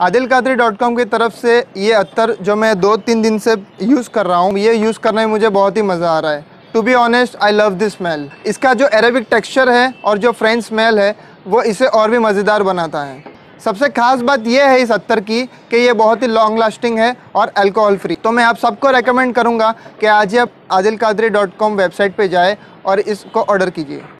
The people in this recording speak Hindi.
आदिल कादरी डॉट कॉम की तरफ से ये अत्तर जो मैं दो तीन दिन से यूज़ कर रहा हूँ ये यूज़ करने में मुझे बहुत ही मज़ा आ रहा है to be honest I love this smell इसका जो अरेबिक टेक्सचर है और जो फ्रेंच स्मेल है वो इसे और भी मज़ेदार बनाता है सबसे खास बात यह है इस अत्तर की कि ये बहुत ही लॉन्ग लास्टिंग है और अल्कोहल फ्री तो मैं आप सबको रेकमेंड करूँगा कि आज ही आप Adil Qadri dot com website पर जाए और इसको ऑर्डर कीजिए